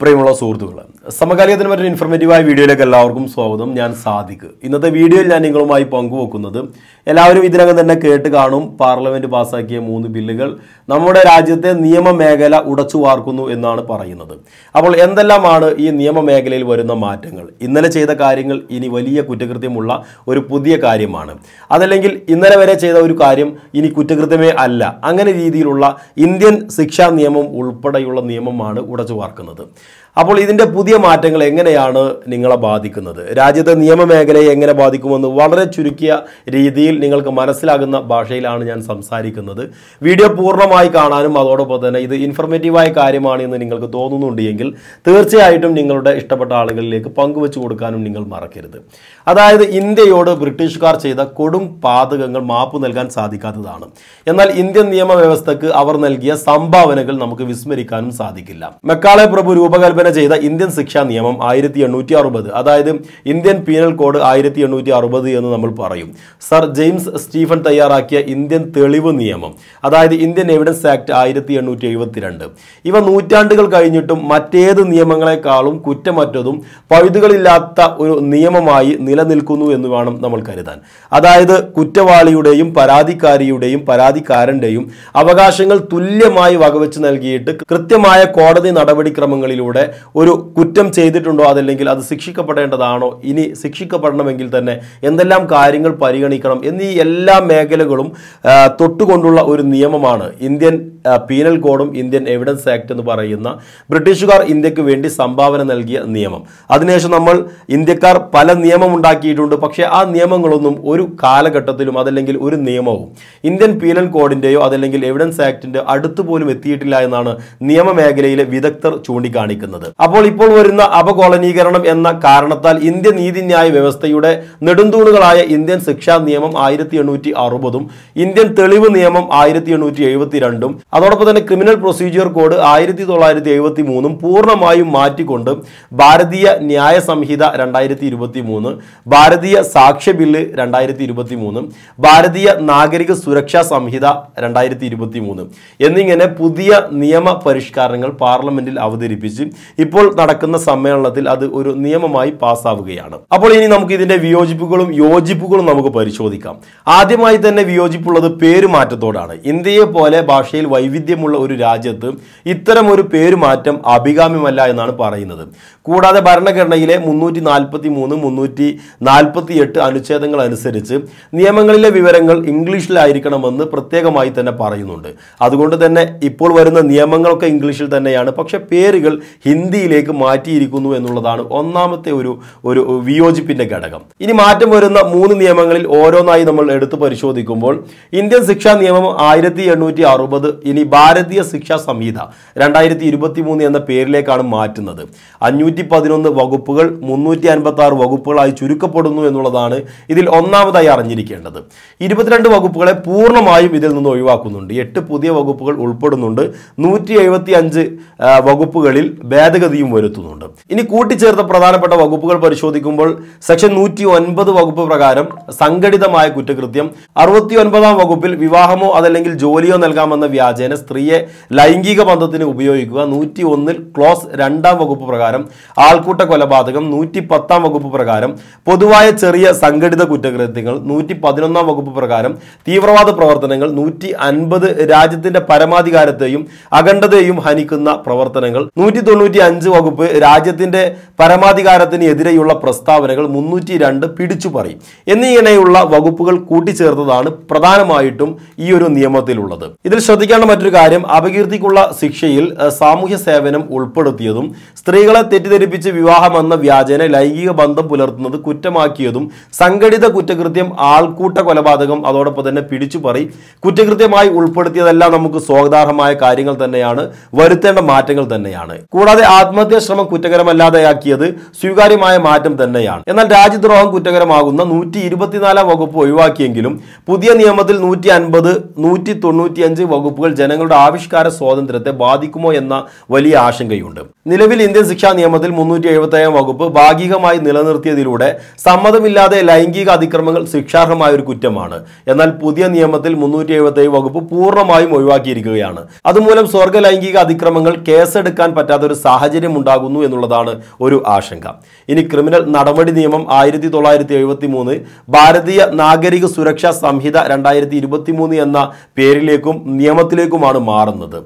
പ്രിയമുള്ള സുഹൃത്തുക്കളെ സമകാലികത്തിന് മറ്റൊരു ഇൻഫർമേറ്റീവായ വീഡിയോയിലേക്ക് എല്ലാവർക്കും സ്വാഗതം ഞാൻ സാദിഖ് ഇന്നത്തെ വീഡിയോയിൽ ഞാൻ നിങ്ങളുമായി പങ്കുവെക്കുന്നത് എല്ലാവരും ഇതിനകം തന്നെ കേട്ട് കാണും പാർലമെന്റ് പാസാക്കിയ മൂന്ന് ബില്ലുകൾ നമ്മുടെ രാജ്യത്തെ നിയമമേഖല ഉടച്ചു വാർക്കുന്നു എന്നാണ് പറയുന്നത് അപ്പോൾ എന്തെല്ലാമാണ് ഈ നിയമമേഖലയിൽ വരുന്ന മാറ്റങ്ങൾ ഇന്നലെ ചെയ്ത കാര്യങ്ങൾ ഇനി വലിയ കുറ്റകൃത്യമുള്ള ഒരു പുതിയ കാര്യമാണ് അതല്ലെങ്കിൽ ഇന്നലെ വരെ ചെയ്ത ഒരു കാര്യം ഇനി കുറ്റകൃത്യമേ അല്ല അങ്ങനെ രീതിയിലുള്ള ഇന്ത്യൻ ശിക്ഷാ നിയമം ഉൾപ്പെടെയുള്ള നിയമമാണ് ഉടച്ചു വാർക്കുന്നത് അപ്പോൾ ഇതിൻ്റെ പുതിയ മാറ്റങ്ങൾ എങ്ങനെയാണ് നിങ്ങളെ ബാധിക്കുന്നത് രാജ്യത്തെ നിയമമേഖലയെ എങ്ങനെ ബാധിക്കുമെന്ന് വളരെ ചുരുക്കിയ രീതിയിൽ നിങ്ങൾക്ക് മനസ്സിലാകുന്ന ഭാഷയിലാണ് ഞാൻ സംസാരിക്കുന്നത് വീഡിയോ പൂർണ്ണമായി കാണാനും അതോടൊപ്പം തന്നെ ഇത് ഇൻഫർമേറ്റീവായ കാര്യമാണ് എന്ന് നിങ്ങൾക്ക് തോന്നുന്നുണ്ടെങ്കിൽ തീർച്ചയായിട്ടും നിങ്ങളുടെ ഇഷ്ടപ്പെട്ട ആളുകളിലേക്ക് പങ്കുവെച്ചു കൊടുക്കാനും നിങ്ങൾ മറക്കരുത് അതായത് ഇന്ത്യയോട് ബ്രിട്ടീഷുകാർ ചെയ്ത കൊടും പാതകങ്ങൾ മാപ്പ് നൽകാൻ സാധിക്കാത്തതാണ് എന്നാൽ ഇന്ത്യൻ വ്യവസ്ഥക്ക് അവർ നൽകിയ സംഭാവനകൾ നമുക്ക് വിസ്മരിക്കാനും സാധിക്കില്ല മെക്കാളെ പ്രഭു രൂപകൽപ്പന ഭേദഗതി ചെയ്ത ഇന്ത്യൻ ശിക്ഷാ നിയമം ആയിരത്തി എണ്ണൂറ്റി അറുപത് അതായത് ഇന്ത്യൻ പീനൽ കോഡ് ആയിരത്തി എണ്ണൂറ്റി അറുപത് എന്ന് നമ്മൾ പറയും സർ ജെയിംസ് സ്റ്റീഫൻ തയ്യാറാക്കിയ ഇന്ത്യൻ തെളിവ് നിയമം അതായത് ഇന്ത്യൻ എവിഡൻസ് ആക്ട് ആയിരത്തി എണ്ണൂറ്റി എഴുപത്തിരണ്ട് ഇവ നൂറ്റാണ്ടുകൾ കഴിഞ്ഞിട്ടും മറ്റേത് നിയമങ്ങളെക്കാളും കുറ്റമറ്റതും പഴുതുകളില്ലാത്ത ഒരു നിയമമായി നിലനിൽക്കുന്നു എന്ന് വേണം നമ്മൾ കരുതാൻ അതായത് കുറ്റവാളിയുടെയും പരാതിക്കാരിയുടെയും പരാതിക്കാരൻ്റെയും അവകാശങ്ങൾ തുല്യമായി വകവെച്ച് നൽകിയിട്ട് കൃത്യമായ കോടതി നടപടിക്രമങ്ങളിലൂടെ ഒരു കുറ്റം ചെയ്തിട്ടുണ്ടോ അതല്ലെങ്കിൽ അത് ശിക്ഷിക്കപ്പെടേണ്ടതാണോ ഇനി ശിക്ഷിക്കപ്പെടണമെങ്കിൽ തന്നെ എന്തെല്ലാം കാര്യങ്ങൾ പരിഗണിക്കണം എന്നീ എല്ലാ മേഖലകളും തൊട്ടുകൊണ്ടുള്ള ഒരു നിയമമാണ് ഇന്ത്യൻ പീനൽ കോഡും ഇന്ത്യൻ എവിഡൻസ് ആക്ട് എന്ന് പറയുന്ന ബ്രിട്ടീഷുകാർ ഇന്ത്യക്ക് വേണ്ടി സംഭാവന നൽകിയ നിയമം അതിനുശേഷം നമ്മൾ ഇന്ത്യക്കാർ പല നിയമം ഉണ്ടാക്കിയിട്ടുണ്ട് പക്ഷേ ആ നിയമങ്ങളൊന്നും ഒരു കാലഘട്ടത്തിലും അതല്ലെങ്കിൽ ഒരു നിയമവും ഇന്ത്യൻ പീനൽ കോഡിൻ്റെയോ അതല്ലെങ്കിൽ എവിഡൻസ് ആക്ടിൻ്റെ അടുത്ത് പോലും എത്തിയിട്ടില്ല എന്നാണ് നിയമമേഖലയിലെ വിദഗ്ധർ ചൂണ്ടിക്കാണിക്കുന്നത് അപ്പോൾ ഇപ്പോൾ വരുന്ന അപകോളനീകരണം എന്ന കാരണത്താൽ ഇന്ത്യൻ നീതിന്യായ വ്യവസ്ഥയുടെ നെടുന്തൂണുകളായ ഇന്ത്യൻ ശിക്ഷാ നിയമം ആയിരത്തി എണ്ണൂറ്റി അറുപതും ഇന്ത്യൻ തെളിവ് നിയമം ആയിരത്തി എണ്ണൂറ്റി എഴുപത്തിരണ്ടും അതോടൊപ്പം തന്നെ ക്രിമിനൽ പ്രൊസീജിയർ കോഡ് ആയിരത്തി തൊള്ളായിരത്തി എഴുപത്തി മൂന്നും പൂർണ്ണമായും മാറ്റിക്കൊണ്ട് ഭാരതീയ ന്യായ സംഹിത രണ്ടായിരത്തി ഇരുപത്തി മൂന്ന് ഭാരതീയ സാക്ഷ്യ ബില്ല് രണ്ടായിരത്തി ഇരുപത്തി മൂന്ന് ഭാരതീയ നാഗരിക സുരക്ഷാ സംഹിത രണ്ടായിരത്തി ഇരുപത്തി മൂന്ന് എന്നിങ്ങനെ പുതിയ നിയമ പരിഷ്കാരങ്ങൾ പാർലമെന്റിൽ അവതരിപ്പിച്ച് ഇപ്പോൾ നടക്കുന്ന സമ്മേളനത്തിൽ അത് ഒരു നിയമമായി പാസ്സാവുകയാണ് അപ്പോൾ ഇനി നമുക്ക് ഇതിന്റെ വിയോജിപ്പുകളും യോജിപ്പുകളും നമുക്ക് പരിശോധിക്കാം ആദ്യമായി തന്നെ വിയോജിപ്പുള്ളത് പേരുമാറ്റത്തോടാണ് ഇന്ത്യയെ പോലെ ഭാഷയിൽ വൈവിധ്യമുള്ള ഒരു രാജ്യത്ത് ഇത്തരം ഒരു പേരുമാറ്റം അഭികാമ്യമല്ല എന്നാണ് പറയുന്നത് കൂടാതെ ഭരണഘടനയിലെ മുന്നൂറ്റി നാൽപ്പത്തി മൂന്ന് മുന്നൂറ്റി നാൽപ്പത്തി എട്ട് അനുച്ഛേദങ്ങൾ അനുസരിച്ച് നിയമങ്ങളിലെ വിവരങ്ങൾ ഇംഗ്ലീഷിലായിരിക്കണമെന്ന് പ്രത്യേകമായി തന്നെ പറയുന്നുണ്ട് അതുകൊണ്ട് തന്നെ ഇപ്പോൾ വരുന്ന നിയമങ്ങളൊക്കെ ഇംഗ്ലീഷിൽ തന്നെയാണ് പക്ഷേ പേരുകൾ ഹിന്ദി ഹിന്ദിയിലേക്ക് മാറ്റിയിരിക്കുന്നു എന്നുള്ളതാണ് ഒന്നാമത്തെ ഒരു ഒരു വിയോജിപ്പിന്റെ ഘടകം ഇനി മാറ്റം വരുന്ന മൂന്ന് നിയമങ്ങളിൽ ഓരോന്നായി നമ്മൾ എടുത്തു പരിശോധിക്കുമ്പോൾ ഇന്ത്യൻ ശിക്ഷാ നിയമം ആയിരത്തി എണ്ണൂറ്റി അറുപത് ഇനി ഭാരതീയ ശിക്ഷാ സംഹിത രണ്ടായിരത്തി ഇരുപത്തി മൂന്ന് എന്ന പേരിലേക്കാണ് മാറ്റുന്നത് അഞ്ഞൂറ്റി പതിനൊന്ന് വകുപ്പുകൾ മുന്നൂറ്റി അൻപത്തി ആറ് വകുപ്പുകളായി ചുരുക്കപ്പെടുന്നു എന്നുള്ളതാണ് ഇതിൽ ഒന്നാമതായി അറിഞ്ഞിരിക്കേണ്ടത് ഇരുപത്തിരണ്ട് വകുപ്പുകളെ പൂർണ്ണമായും ഇതിൽ നിന്ന് ഒഴിവാക്കുന്നുണ്ട് എട്ട് പുതിയ വകുപ്പുകൾ ഉൾപ്പെടുന്നുണ്ട് നൂറ്റി എഴുപത്തി അഞ്ച് വകുപ്പുകളിൽ ഭേദഗതിയും വരുത്തുന്നുണ്ട് ഇനി കൂട്ടിച്ചേർത്ത പ്രധാനപ്പെട്ട വകുപ്പുകൾ പരിശോധിക്കുമ്പോൾ സെക്ഷൻ നൂറ്റി ഒൻപത് വകുപ്പ് പ്രകാരം സംഘടിതമായ കുറ്റകൃത്യം അറുപത്തി ഒൻപതാം വകുപ്പിൽ വിവാഹമോ അതല്ലെങ്കിൽ ജോലിയോ നൽകാമെന്ന വ്യാജേന സ്ത്രീയെ ലൈംഗിക ബന്ധത്തിന് ഉപയോഗിക്കുക നൂറ്റി ഒന്നിൽ ക്ലോസ് രണ്ടാം വകുപ്പ് പ്രകാരം ആൾക്കൂട്ട കൊലപാതകം നൂറ്റി പത്താം വകുപ്പ് പ്രകാരം പൊതുവായ ചെറിയ സംഘടിത കുറ്റകൃത്യങ്ങൾ നൂറ്റി പതിനൊന്നാം വകുപ്പ് പ്രകാരം തീവ്രവാദ പ്രവർത്തനങ്ങൾ നൂറ്റി അൻപത് രാജ്യത്തിന്റെ പരമാധികാരത്തെയും അഖണ്ഡതയെയും ഹനിക്കുന്ന പ്രവർത്തനങ്ങൾ നൂറ്റി തൊണ്ണൂറ്റി മുന്നൂറ്റി അഞ്ച് വകുപ്പ് രാജ്യത്തിൻ്റെ പരമാധികാരത്തിന് എതിരെയുള്ള പ്രസ്താവനകൾ മുന്നൂറ്റി രണ്ട് പിടിച്ചു പറയും എന്നിങ്ങനെയുള്ള വകുപ്പുകൾ കൂട്ടിച്ചേർത്തതാണ് പ്രധാനമായിട്ടും ഈ ഒരു നിയമത്തിലുള്ളത് ഇതിൽ ശ്രദ്ധിക്കേണ്ട മറ്റൊരു കാര്യം അപകീർത്തിക്കുള്ള ശിക്ഷയിൽ സാമൂഹ്യ സേവനം ഉൾപ്പെടുത്തിയതും സ്ത്രീകളെ തെറ്റിദ്ധരിപ്പിച്ച് വിവാഹമെന്ന വ്യാജന ലൈംഗിക ബന്ധം പുലർത്തുന്നത് കുറ്റമാക്കിയതും സംഘടിത കുറ്റകൃത്യം ആൾക്കൂട്ട കൊലപാതകം അതോടൊപ്പം തന്നെ പിടിച്ചുപറി കുറ്റകൃത്യമായി ഉൾപ്പെടുത്തിയതെല്ലാം നമുക്ക് സ്വാഗതാർഹമായ കാര്യങ്ങൾ തന്നെയാണ് വരുത്തേണ്ട മാറ്റങ്ങൾ തന്നെയാണ് കൂടാതെ ആത്മഹത്യാ ശ്രമം കുറ്റകരമല്ലാതെയാക്കിയത് സ്വീകാര്യമായ മാറ്റം തന്നെയാണ് എന്നാൽ രാജ്യദ്രോഹം കുറ്റകരമാകുന്ന നൂറ്റി ഇരുപത്തിനാലാം വകുപ്പ് ഒഴിവാക്കിയെങ്കിലും പുതിയ നിയമത്തിൽ നൂറ്റി അൻപത് നൂറ്റി തൊണ്ണൂറ്റിയഞ്ച് വകുപ്പുകൾ ജനങ്ങളുടെ ആവിഷ്കാര സ്വാതന്ത്ര്യത്തെ ബാധിക്കുമോ എന്ന വലിയ ആശങ്കയുണ്ട് നിലവിൽ ഇന്ത്യൻ ശിക്ഷാ നിയമത്തിൽ മുന്നൂറ്റി എഴുപത്തേഴാം വകുപ്പ് ഭാഗികമായി നിലനിർത്തിയതിലൂടെ സമ്മതമില്ലാതെ ലൈംഗിക അതിക്രമങ്ങൾ ശിക്ഷാർഹമായ ഒരു കുറ്റമാണ് എന്നാൽ പുതിയ നിയമത്തിൽ മുന്നൂറ്റി എഴുപത്തേഴ് വകുപ്പ് പൂർണ്ണമായും ഒഴിവാക്കിയിരിക്കുകയാണ് അതുമൂലം സ്വർഗ ലൈംഗിക അതിക്രമങ്ങൾ കേസെടുക്കാൻ പറ്റാത്ത ഒരു സാഹചര്യം സാഹചര്യം ഉണ്ടാകുന്നു എന്നുള്ളതാണ് ഒരു ആശങ്ക ഇനി ക്രിമിനൽ നടപടി നിയമം ആയിരത്തി തൊള്ളായിരത്തി എഴുപത്തി മൂന്ന് ഭാരതീയ നാഗരിക സുരക്ഷാ സംഹിത രണ്ടായിരത്തി ഇരുപത്തി മൂന്ന് എന്ന പേരിലേക്കും നിയമത്തിലേക്കുമാണ് മാറുന്നത്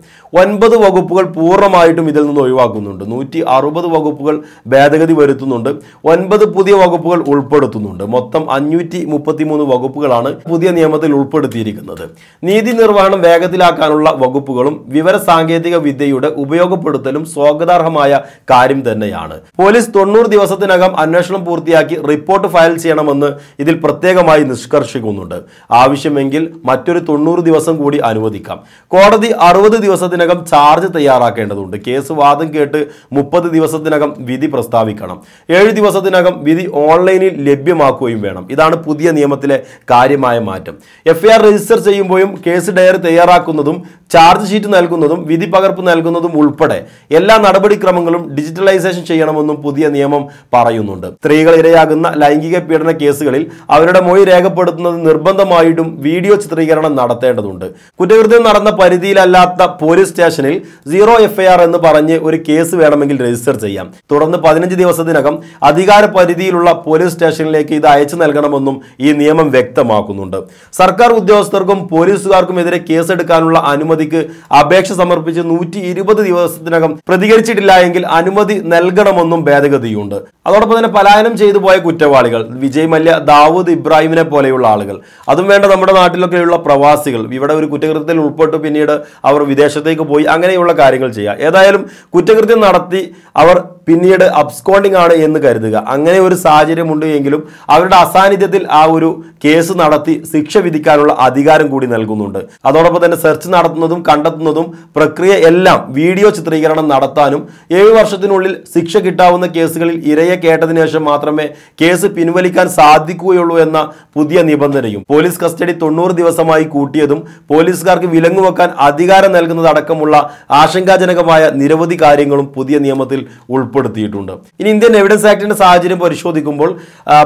ഒൻപത് വകുപ്പുകൾ പൂർണ്ണമായിട്ടും ഇതിൽ നിന്ന് ഒഴിവാക്കുന്നുണ്ട് നൂറ്റി അറുപത് വകുപ്പുകൾ ഭേദഗതി വരുത്തുന്നുണ്ട് ഒൻപത് പുതിയ വകുപ്പുകൾ ഉൾപ്പെടുത്തുന്നുണ്ട് മൊത്തം അഞ്ഞൂറ്റി മുപ്പത്തി മൂന്ന് വകുപ്പുകളാണ് പുതിയ നിയമത്തിൽ ഉൾപ്പെടുത്തിയിരിക്കുന്നത് നീതി നിർവഹണം വേഗത്തിലാക്കാനുള്ള വകുപ്പുകളും വിവര സാങ്കേതിക വിദ്യയുടെ ഉപയോഗപ്പെടുത്തലും സ്വാഗതാർഹ സ്വാഗതാർഹമായ കാര്യം തന്നെയാണ് പോലീസ് തൊണ്ണൂറ് ദിവസത്തിനകം അന്വേഷണം പൂർത്തിയാക്കി റിപ്പോർട്ട് ഫയൽ ചെയ്യണമെന്ന് ഇതിൽ പ്രത്യേകമായി നിഷ്കർഷിക്കുന്നുണ്ട് ആവശ്യമെങ്കിൽ മറ്റൊരു തൊണ്ണൂറ് ദിവസം കൂടി അനുവദിക്കാം കോടതി അറുപത് ദിവസത്തിനകം ചാർജ് തയ്യാറാക്കേണ്ടതുണ്ട് കേസ് വാദം കേട്ട് മുപ്പത് ദിവസത്തിനകം വിധി പ്രസ്താവിക്കണം ഏഴ് ദിവസത്തിനകം വിധി ഓൺലൈനിൽ ലഭ്യമാക്കുകയും വേണം ഇതാണ് പുതിയ നിയമത്തിലെ കാര്യമായ മാറ്റം എഫ് രജിസ്റ്റർ ചെയ്യുമ്പോഴും കേസ് ഡയറി തയ്യാറാക്കുന്നതും ചാർജ് ഷീറ്റ് നൽകുന്നതും വിധി പകർപ്പ് നൽകുന്നതും ഉൾപ്പെടെ എല്ലാ നടപടി നടപടിക്രമങ്ങളും ഡിജിറ്റലൈസേഷൻ ചെയ്യണമെന്നും പുതിയ നിയമം പറയുന്നുണ്ട് സ്ത്രീകൾ ഇരയാകുന്ന ലൈംഗിക പീഡന കേസുകളിൽ അവരുടെ മൊഴി രേഖപ്പെടുത്തുന്നത് നിർബന്ധമായിട്ടും വീഡിയോ ചിത്രീകരണം നടത്തേണ്ടതുണ്ട് കുറ്റകൃത്യം നടന്ന പരിധിയിലല്ലാത്ത പോലീസ് സ്റ്റേഷനിൽ സീറോ എഫ്ഐആർ എന്ന് പറഞ്ഞ് ഒരു കേസ് വേണമെങ്കിൽ രജിസ്റ്റർ ചെയ്യാം തുടർന്ന് പതിനഞ്ച് ദിവസത്തിനകം അധികാര പരിധിയിലുള്ള പോലീസ് സ്റ്റേഷനിലേക്ക് ഇത് അയച്ചു നൽകണമെന്നും ഈ നിയമം വ്യക്തമാക്കുന്നുണ്ട് സർക്കാർ ഉദ്യോഗസ്ഥർക്കും പോലീസുകാർക്കും എതിരെ കേസെടുക്കാനുള്ള അനുമതിക്ക് അപേക്ഷ സമർപ്പിച്ച് നൂറ്റി ഇരുപത് ദിവസത്തിനകം പ്രതികരിച്ച് ലഭിച്ചിട്ടില്ല എങ്കിൽ അനുമതി നൽകണമെന്നും ഭേദഗതിയുണ്ട് അതോടൊപ്പം തന്നെ പലായനം ചെയ്തു പോയ കുറ്റവാളികൾ വിജയ് മല്യ ദാവൂദ് ഇബ്രാഹിമിനെ പോലെയുള്ള ആളുകൾ അതും വേണ്ട നമ്മുടെ നാട്ടിലൊക്കെയുള്ള പ്രവാസികൾ ഇവിടെ ഒരു കുറ്റകൃത്യത്തിൽ ഉൾപ്പെട്ട് പിന്നീട് അവർ വിദേശത്തേക്ക് പോയി അങ്ങനെയുള്ള കാര്യങ്ങൾ ചെയ്യുക ഏതായാലും കുറ്റകൃത്യം നടത്തി അവർ പിന്നീട് അബ്സ്കോണ്ടിങ് ആണ് എന്ന് കരുതുക അങ്ങനെ ഒരു സാഹചര്യമുണ്ട് എങ്കിലും അവരുടെ അസാന്നിധ്യത്തിൽ ആ ഒരു കേസ് നടത്തി ശിക്ഷ വിധിക്കാനുള്ള അധികാരം കൂടി നൽകുന്നുണ്ട് അതോടൊപ്പം തന്നെ സെർച്ച് നടത്തുന്നതും കണ്ടെത്തുന്നതും പ്രക്രിയ എല്ലാം വീഡിയോ ചിത്രീകരണം നടത്താനും ഏഴ് വർഷത്തിനുള്ളിൽ ശിക്ഷ കിട്ടാവുന്ന കേസുകളിൽ ഇരയെ കേട്ടതിന് ശേഷം മാത്രമേ കേസ് പിൻവലിക്കാൻ സാധിക്കുകയുള്ളൂ എന്ന പുതിയ നിബന്ധനയും പോലീസ് കസ്റ്റഡി തൊണ്ണൂറ് ദിവസമായി കൂട്ടിയതും പോലീസുകാർക്ക് വിലങ്ങുവെക്കാൻ അധികാരം നൽകുന്നതടക്കമുള്ള ആശങ്കാജനകമായ നിരവധി കാര്യങ്ങളും പുതിയ നിയമത്തിൽ ഉൾപ്പെടുത്തിയിട്ടുണ്ട് ഇനി ഇന്ത്യൻ എവിഡൻസ് ആക്ടിന്റെ സാഹചര്യം പരിശോധിക്കുമ്പോൾ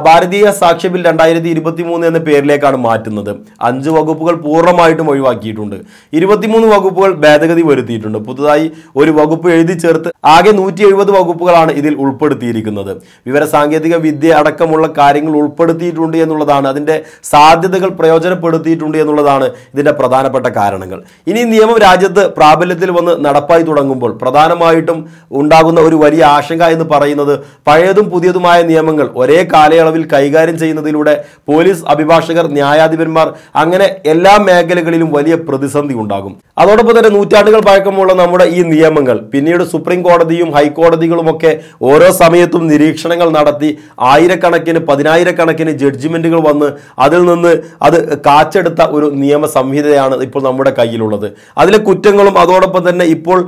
ഭാരതീയ സാക്ഷ്യ ബിൽ രണ്ടായിരത്തി ഇരുപത്തി മൂന്ന് എന്ന പേരിലേക്കാണ് മാറ്റുന്നത് അഞ്ച് വകുപ്പുകൾ പൂർണ്ണമായിട്ടും ഒഴിവാക്കിയിട്ടുണ്ട് ഇരുപത്തിമൂന്ന് വകുപ്പുകൾ ഭേദഗതി വരുത്തിയിട്ടുണ്ട് പുതുതായി ഒരു വകുപ്പ് എഴുതി ചേർത്ത് ചേർത്ത് ആകെ നൂറ്റി എഴുപത് വകുപ്പുകളാണ് ഇതിൽ ഉൾപ്പെടുത്തിയിരിക്കുന്നത് വിവരസാങ്കേതിക വിദ്യ അടക്കമുള്ള കാര്യങ്ങൾ ഉൾപ്പെടുത്തിയിട്ടുണ്ട് എന്നുള്ളതാണ് അതിൻ്റെ സാധ്യതകൾ പ്രയോജനപ്പെടുത്തിയിട്ടുണ്ട് എന്നുള്ളതാണ് ഇതിൻ്റെ പ്രധാനപ്പെട്ട കാരണങ്ങൾ ഇനി നിയമം രാജ്യത്ത് പ്രാബല്യത്തിൽ വന്ന് നടപ്പായി തുടങ്ങുമ്പോൾ പ്രധാനമായിട്ടും ഉണ്ടാകുന്ന ഒരു വലിയ ആശങ്ക എന്ന് പറയുന്നത് പഴയതും പുതിയതുമായ നിയമങ്ങൾ ഒരേ കാലയളവിൽ കൈകാര്യം ചെയ്യുന്നതിലൂടെ പോലീസ് അഭിഭാഷകർ ന്യായാധിപന്മാർ അങ്ങനെ എല്ലാ മേഖലകളിലും വലിയ പ്രതിസന്ധി ഉണ്ടാകും അതോടൊപ്പം തന്നെ നൂറ്റാണ്ടുകൾ പഴക്കമുള്ള നമ്മുടെ ഈ നിയമങ്ങൾ പിന്നീട് സുപ്രീം സുപ്രീം കോടതിയും ഹൈക്കോടതികളുമൊക്കെ ഓരോ സമയത്തും നിരീക്ഷണങ്ങൾ നടത്തി ആയിരക്കണക്കിന് പതിനായിരക്കണക്കിന് ജഡ്ജ്മെൻറ്റുകൾ വന്ന് അതിൽ നിന്ന് അത് കാച്ചെടുത്ത ഒരു നിയമ സംഹിതയാണ് ഇപ്പോൾ നമ്മുടെ കയ്യിലുള്ളത് അതിലെ കുറ്റങ്ങളും അതോടൊപ്പം തന്നെ ഇപ്പോൾ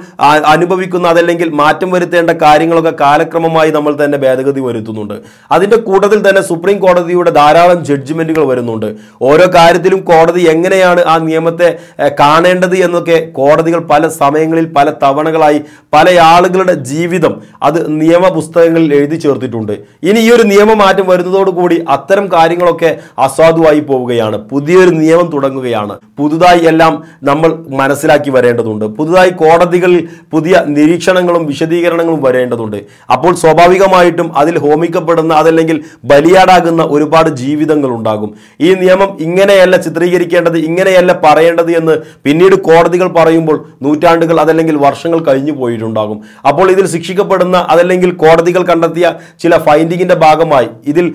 അനുഭവിക്കുന്ന അതല്ലെങ്കിൽ മാറ്റം വരുത്തേണ്ട കാര്യങ്ങളൊക്കെ കാലക്രമമായി നമ്മൾ തന്നെ ഭേദഗതി വരുത്തുന്നുണ്ട് അതിൻ്റെ കൂട്ടത്തിൽ തന്നെ സുപ്രീം കോടതിയുടെ ധാരാളം ജഡ്ജ്മെൻറ്റുകൾ വരുന്നുണ്ട് ഓരോ കാര്യത്തിലും കോടതി എങ്ങനെയാണ് ആ നിയമത്തെ കാണേണ്ടത് എന്നൊക്കെ കോടതികൾ പല സമയങ്ങളിൽ പല തവണകളായി പല ആളുകളുടെ ജീവിതം അത് നിയമപുസ്തകങ്ങളിൽ എഴുതി ചേർത്തിട്ടുണ്ട് ഇനി ഈ ഒരു നിയമമാറ്റം വരുന്നതോടുകൂടി അത്തരം കാര്യങ്ങളൊക്കെ അസാധുവായി പോവുകയാണ് പുതിയൊരു നിയമം തുടങ്ങുകയാണ് പുതുതായി എല്ലാം നമ്മൾ മനസ്സിലാക്കി വരേണ്ടതുണ്ട് പുതുതായി കോടതികളിൽ പുതിയ നിരീക്ഷണങ്ങളും വിശദീകരണങ്ങളും വരേണ്ടതുണ്ട് അപ്പോൾ സ്വാഭാവികമായിട്ടും അതിൽ ഹോമിക്കപ്പെടുന്ന അതല്ലെങ്കിൽ ബലിയാടാകുന്ന ഒരുപാട് ജീവിതങ്ങൾ ഉണ്ടാകും ഈ നിയമം ഇങ്ങനെയല്ല ചിത്രീകരിക്കേണ്ടത് ഇങ്ങനെയല്ല പറയേണ്ടത് എന്ന് പിന്നീട് കോടതികൾ പറയുമ്പോൾ നൂറ്റാണ്ടുകൾ അതല്ലെങ്കിൽ വർഷങ്ങൾ കഴിഞ്ഞു പോയിട്ടുണ്ടാകും അപ്പോൾ ഇതിൽ ശിക്ഷിക്കപ്പെടുന്ന അതല്ലെങ്കിൽ കോടതികൾ കണ്ടെത്തിയ ചില ഫൈൻഡിങ്ങിന്റെ ഭാഗമായി ഇതിൽ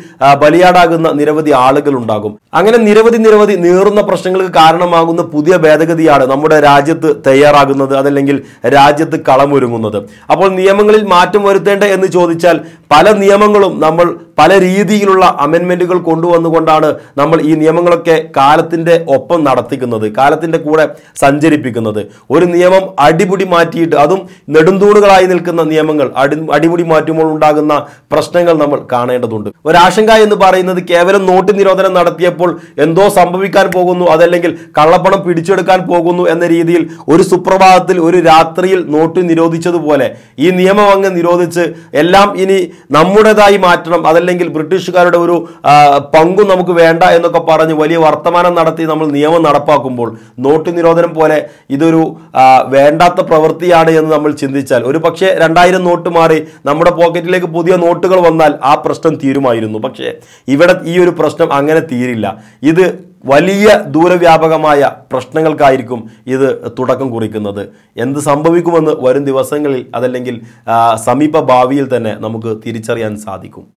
ബലിയാടാകുന്ന നിരവധി ആളുകൾ ഉണ്ടാകും അങ്ങനെ നിരവധി നിരവധി നീറുന്ന പ്രശ്നങ്ങൾക്ക് കാരണമാകുന്ന പുതിയ ഭേദഗതിയാണ് നമ്മുടെ രാജ്യത്ത് തയ്യാറാകുന്നത് അതല്ലെങ്കിൽ രാജ്യത്ത് കളമൊരുങ്ങുന്നത് അപ്പോൾ നിയമങ്ങളിൽ മാറ്റം വരുത്തേണ്ട എന്ന് ചോദിച്ചാൽ പല നിയമങ്ങളും നമ്മൾ പല രീതിയിലുള്ള അമെൻമെൻറ്റുകൾ കൊണ്ടുവന്നുകൊണ്ടാണ് നമ്മൾ ഈ നിയമങ്ങളൊക്കെ കാലത്തിൻ്റെ ഒപ്പം നടത്തിക്കുന്നത് കാലത്തിൻ്റെ കൂടെ സഞ്ചരിപ്പിക്കുന്നത് ഒരു നിയമം അടിപൊടി മാറ്റിയിട്ട് അതും നെടുന്തൂണുകളായി നിൽക്കുന്ന നിയമങ്ങൾ അടി അടിമുടി മാറ്റുമ്പോൾ ഉണ്ടാകുന്ന പ്രശ്നങ്ങൾ നമ്മൾ കാണേണ്ടതുണ്ട് ഒരാശങ്ക എന്ന് പറയുന്നത് കേവലം നോട്ട് നിരോധനം നടത്തിയപ്പോൾ എന്തോ സംഭവിക്കാൻ പോകുന്നു അതല്ലെങ്കിൽ കള്ളപ്പണം പിടിച്ചെടുക്കാൻ പോകുന്നു എന്ന രീതിയിൽ ഒരു സുപ്രഭാതത്തിൽ ഒരു രാത്രിയിൽ നോട്ട് നിരോധിച്ചതുപോലെ ഈ നിയമം അങ്ങ് നിരോധിച്ച് എല്ലാം ഇനി നമ്മുടേതായി മാറ്റണം അതല്ല അതല്ലെങ്കിൽ ബ്രിട്ടീഷുകാരുടെ ഒരു പങ്കും നമുക്ക് വേണ്ട എന്നൊക്കെ പറഞ്ഞ് വലിയ വർത്തമാനം നടത്തി നമ്മൾ നിയമം നടപ്പാക്കുമ്പോൾ നോട്ട് നിരോധനം പോലെ ഇതൊരു വേണ്ടാത്ത പ്രവൃത്തിയാണ് എന്ന് നമ്മൾ ചിന്തിച്ചാൽ ഒരു പക്ഷേ രണ്ടായിരം നോട്ട് മാറി നമ്മുടെ പോക്കറ്റിലേക്ക് പുതിയ നോട്ടുകൾ വന്നാൽ ആ പ്രശ്നം തീരുമായിരുന്നു പക്ഷേ ഇവിടെ ഈ ഒരു പ്രശ്നം അങ്ങനെ തീരില്ല ഇത് വലിയ ദൂരവ്യാപകമായ പ്രശ്നങ്ങൾക്കായിരിക്കും ഇത് തുടക്കം കുറിക്കുന്നത് എന്ത് സംഭവിക്കുമെന്ന് വരും ദിവസങ്ങളിൽ അതല്ലെങ്കിൽ സമീപ ഭാവിയിൽ തന്നെ നമുക്ക് തിരിച്ചറിയാൻ സാധിക്കും